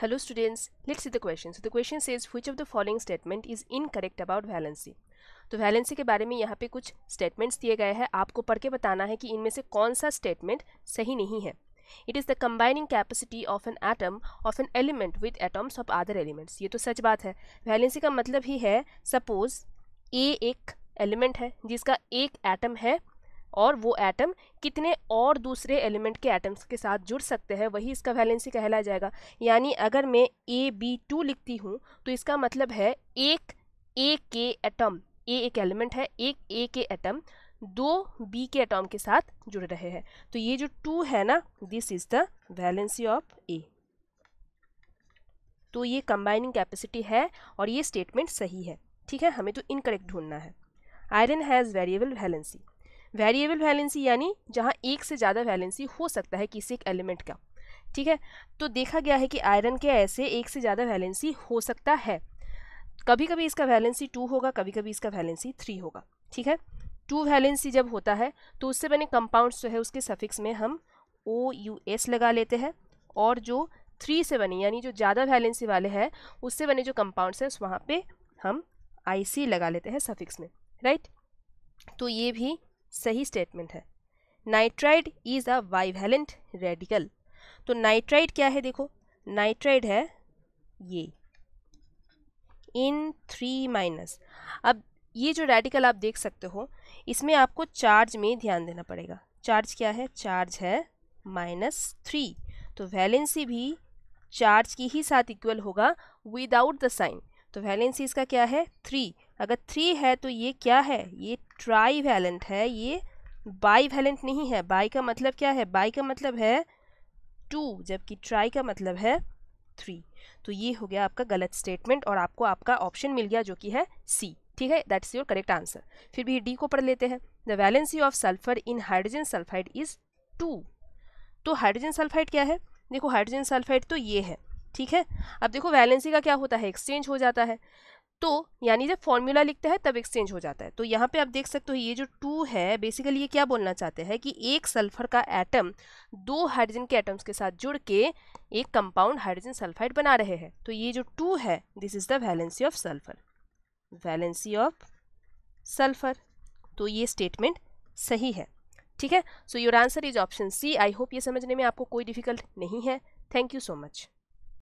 Hello students, let's see the question. So the question says which of the following statement is incorrect about valency? तो valency के बारे में यहाँ पे कुछ स्टेटमेंट्स दिए गए हैं आपको पढ़ के बताना है कि इनमें से कौन सा स्टेटमेंट सही नहीं है it is the combining capacity of an atom of an element with atoms of other elements ये तो सच बात है वैलेंसी का मतलब ही है सपोज ए एक एलिमेंट है जिसका एक एटम है और वो एटम कितने और दूसरे एलिमेंट के एटम्स के साथ जुड़ सकते हैं वही इसका वैलेंसी कहलाया जाएगा यानी अगर मैं ए बी टू लिखती हूँ तो इसका मतलब है एक ए के एटम ए एक एलिमेंट है एक ए के एटम दो बी के एटम के साथ जुड़ रहे हैं तो ये जो टू है ना this is the valency of a तो ये कंबाइनिंग कैपेसिटी है और ये स्टेटमेंट सही है ठीक है हमें तो इनकरेक्ट ढूंढना है iron has variable valency variable valency यानी जहाँ एक से ज़्यादा वैलेंसी हो सकता है किसी एक एलिमेंट का ठीक है तो देखा गया है कि आयरन के ऐसे एक से ज़्यादा वैलेंसी हो सकता है कभी कभी इसका वैलेंसी टू होगा कभी कभी इसका वैलेंसी थ्री होगा ठीक है टू वैलेंसी जब होता है तो उससे बने कंपाउंड्स जो है उसके सफिक्स में हम ओ यू एस लगा लेते हैं और जो थ्री से बने यानी जो ज़्यादा वैलेंसी वाले हैं उससे बने जो कंपाउंड्स हैं उस वहाँ पर हम आई सी लगा लेते हैं सफिक्स में राइट तो ये भी सही स्टेटमेंट है nitride is a bivalent radical तो नाइट्राइड क्या है देखो नाइट्राइड है ये इन थ्री माइनस अब ये जो रेडिकल आप देख सकते हो इसमें आपको चार्ज में ध्यान देना पड़ेगा चार्ज क्या है चार्ज है माइनस थ्री तो वैलेंसी भी चार्ज की ही साथ इक्वल होगा विदाउट द साइन तो वैलेंसी इसका क्या है थ्री अगर थ्री है तो ये क्या है ये ट्राई वैलेंट है ये बाई वैलेंट नहीं है बाई का मतलब क्या है बाई का मतलब है टू जबकि ट्राई का मतलब है थ्री तो ये हो गया आपका गलत स्टेटमेंट और आपको आपका ऑप्शन मिल गया जो कि है सी ठीक है दैट्स योर करेक्ट आंसर फिर भी डी को पढ़ लेते हैं the valency of sulphur in hydrogen sulphide is two तो हाइड्रोजन सल्फाइड क्या है देखो हाइड्रोजन सल्फाइड तो ये है ठीक है अब देखो वैलेंसी का क्या होता है एक्सचेंज हो जाता है तो यानी जब फॉर्मूला लिखता है तब एक्सचेंज हो जाता है तो यहाँ पे आप देख सकते हो ये जो टू है बेसिकली ये क्या बोलना चाहते हैं कि एक सल्फर का एटम दो हाइड्रोजन के एटम्स के साथ जुड़ के एक कंपाउंड हाइड्रोजन सल्फाइड बना रहे हैं तो ये जो टू है this is the valency of sulphur valency of sulphur तो ये स्टेटमेंट सही है ठीक है so your answer is option C I hope ये समझने में आपको कोई डिफिकल्ट नहीं है थैंक यू सो मच